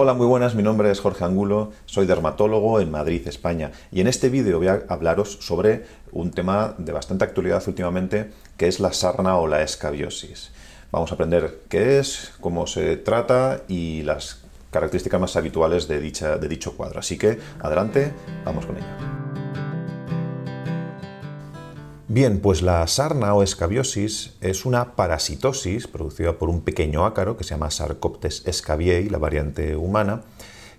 Hola, muy buenas, mi nombre es Jorge Angulo, soy dermatólogo en Madrid, España, y en este vídeo voy a hablaros sobre un tema de bastante actualidad últimamente, que es la sarna o la escabiosis. Vamos a aprender qué es, cómo se trata y las características más habituales de, de dicho cuadro. Así que, adelante, vamos con ello. Bien, pues la sarna o escabiosis es una parasitosis producida por un pequeño ácaro que se llama Sarcoptes scabiei, la variante humana,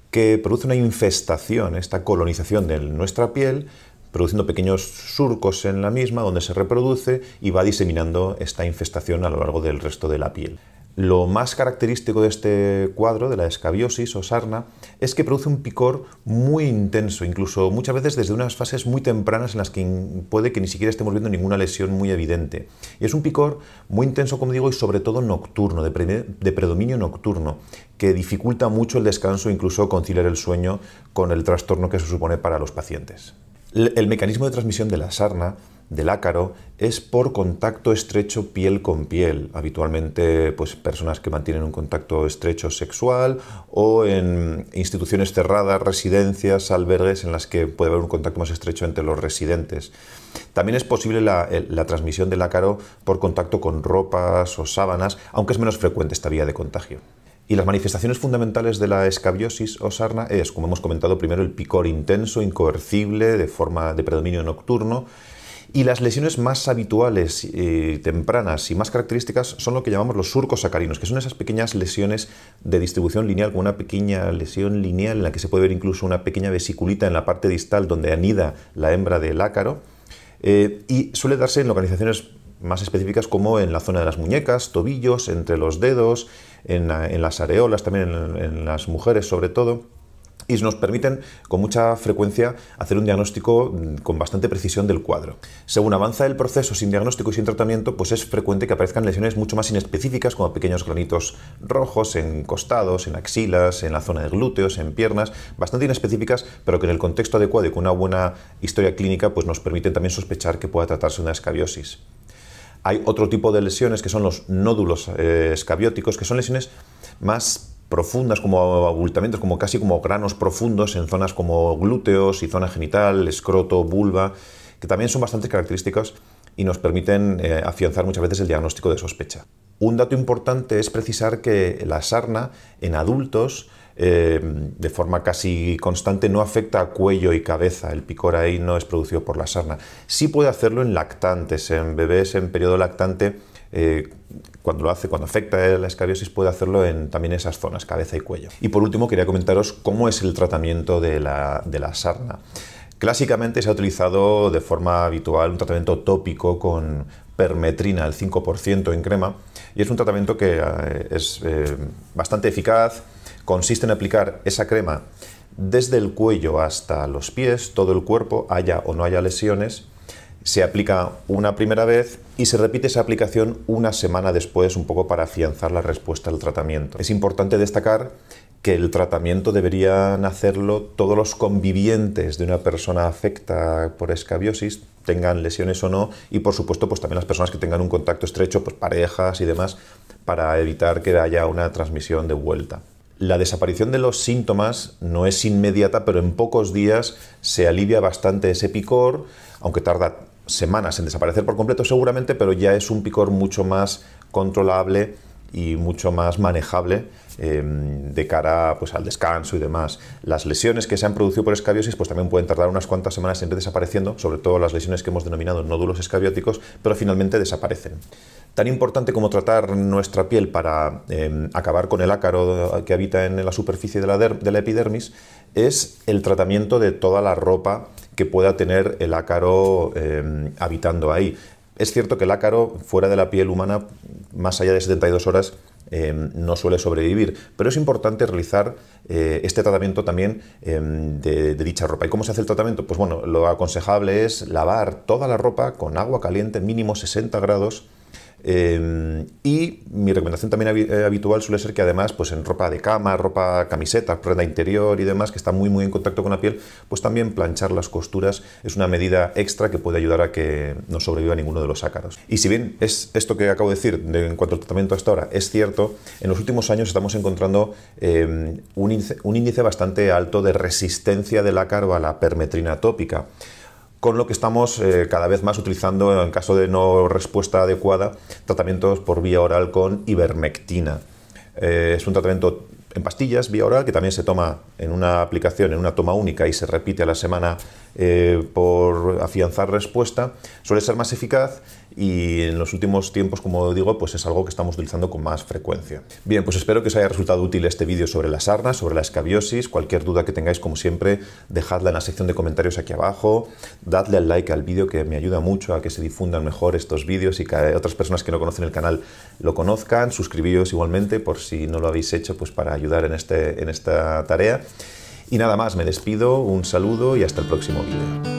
que produce una infestación, esta colonización de nuestra piel, produciendo pequeños surcos en la misma donde se reproduce y va diseminando esta infestación a lo largo del resto de la piel. Lo más característico de este cuadro, de la escabiosis o sarna, es que produce un picor muy intenso, incluso muchas veces desde unas fases muy tempranas en las que puede que ni siquiera estemos viendo ninguna lesión muy evidente. Y es un picor muy intenso, como digo, y sobre todo nocturno, de, predominio nocturno, que dificulta mucho el descanso, incluso conciliar el sueño con el trastorno que se supone para los pacientes. El mecanismo de transmisión de la sarna, del ácaro, es por contacto estrecho piel con piel. Habitualmente, pues, personas que mantienen un contacto estrecho sexual o en instituciones cerradas, residencias, albergues en las que puede haber un contacto más estrecho entre los residentes. También es posible la, la transmisión del ácaro por contacto con ropas o sábanas, aunque es menos frecuente esta vía de contagio. Y las manifestaciones fundamentales de la escabiosis o sarna es, como hemos comentado primero, el picor intenso, incoercible, de forma de predominio nocturno. Y las lesiones más habituales, eh, tempranas y más características son lo que llamamos los surcos sacarinos, que son esas pequeñas lesiones de distribución lineal, con una pequeña lesión lineal en la que se puede ver incluso una pequeña vesiculita en la parte distal donde anida la hembra del ácaro. Eh, y suele darse en localizaciones más específicas como en la zona de las muñecas, tobillos, entre los dedos, en, las areolas, también en, las mujeres sobre todo y nos permiten con mucha frecuencia hacer un diagnóstico mm, con bastante precisión del cuadro. Según avanza el proceso sin diagnóstico y sin tratamiento, pues es frecuente que aparezcan lesiones mucho más inespecíficas como pequeños granitos rojos en costados, en axilas, en la zona de glúteos, en piernas, bastante inespecíficas, pero que en el contexto adecuado y con una buena historia clínica pues nos permiten también sospechar que pueda tratarse de una escabiosis. Hay otro tipo de lesiones que son los nódulos eh, escabióticos, que son lesiones más profundas, como abultamientos, como casi como granos profundos en zonas como glúteos y zona genital, escroto, vulva, que también son bastante características y nos permiten eh, afianzar muchas veces el diagnóstico de sospecha. Un dato importante es precisar que la sarna en adultos eh, de forma casi constante no afecta a cuello y cabeza. El picor ahí no es producido por la sarna. Sí puede hacerlo en lactantes, en bebés en periodo lactante. Eh, cuando lo hace, cuando afecta la escabiosis, puede hacerlo en también esas zonas, cabeza y cuello. Y por último, quería comentaros cómo es el tratamiento de la, de la sarna. Clásicamente se ha utilizado de forma habitual un tratamiento tópico con permetrina, el 5% en crema, y es un tratamiento que eh, es eh, bastante eficaz, consiste en aplicar esa crema desde el cuello hasta los pies, todo el cuerpo, haya o no haya lesiones, se aplica una primera vez y se repite esa aplicación una semana después, un poco para afianzar la respuesta al tratamiento. Es importante destacar que el tratamiento deberían hacerlo todos los convivientes de una persona afecta por escabiosis tengan lesiones o no, y por supuesto, pues también las personas que tengan un contacto estrecho, pues parejas y demás, para evitar que haya una transmisión de vuelta. La desaparición de los síntomas no es inmediata, pero en pocos días se alivia bastante ese picor, aunque tarda semanas en desaparecer por completo seguramente, pero ya es un picor mucho más controlable y mucho más manejable em, de cara pues, al descanso y demás. Las lesiones que se han producido por escabiosis pues, también pueden tardar unas cuantas semanas en ir desapareciendo, sobre todo las lesiones que hemos denominado nódulos escabióticos, pero finalmente desaparecen. Tan importante como tratar nuestra piel para em, acabar con el ácaro que habita en la superficie de la, epidermis es el tratamiento de toda la ropa que pueda tener el ácaro em, habitando ahí. Es cierto que el ácaro fuera de la piel humana más allá de 72 horas eh, no suele sobrevivir. Pero es importante realizar eh, este tratamiento también eh, de, de, dicha ropa. ¿Y cómo se hace el tratamiento? Pues bueno, lo aconsejable es lavar toda la ropa con agua caliente, mínimo 60 grados, Em, y mi recomendación también eh, habitual suele ser que además, pues en ropa de cama, ropa camiseta, prenda interior y demás, que está muy muy en contacto con la piel, pues también planchar las costuras es una medida extra que puede ayudar a que no sobreviva ninguno de los ácaros. Y si bien es esto que acabo de decir en cuanto al tratamiento hasta ahora es cierto, en los últimos años estamos encontrando em, un, índice, un índice bastante alto de resistencia del ácaro a la permetrina tópica con lo que estamos eh, cada vez más utilizando, en caso de no respuesta adecuada, tratamientos por vía oral con ivermectina. Eh, es un tratamiento en pastillas, vía oral, que también se toma en una aplicación, en una toma única y se repite a la semana eh, por afianzar respuesta, suele ser más eficaz y en los últimos tiempos, como digo, pues es algo que estamos utilizando con más frecuencia. Bien, pues espero que os haya resultado útil este vídeo sobre las sarna, sobre la escabiosis. Cualquier duda que tengáis, como siempre, dejadla en la sección de comentarios aquí abajo. Dadle al like al vídeo que me ayuda mucho a que se difundan mejor estos vídeos y que otras personas que no conocen el canal lo conozcan. Suscribíos igualmente por si no lo habéis hecho, pues para ayudar en, este, en esta tarea. Y nada más, me despido, un saludo y hasta el próximo vídeo.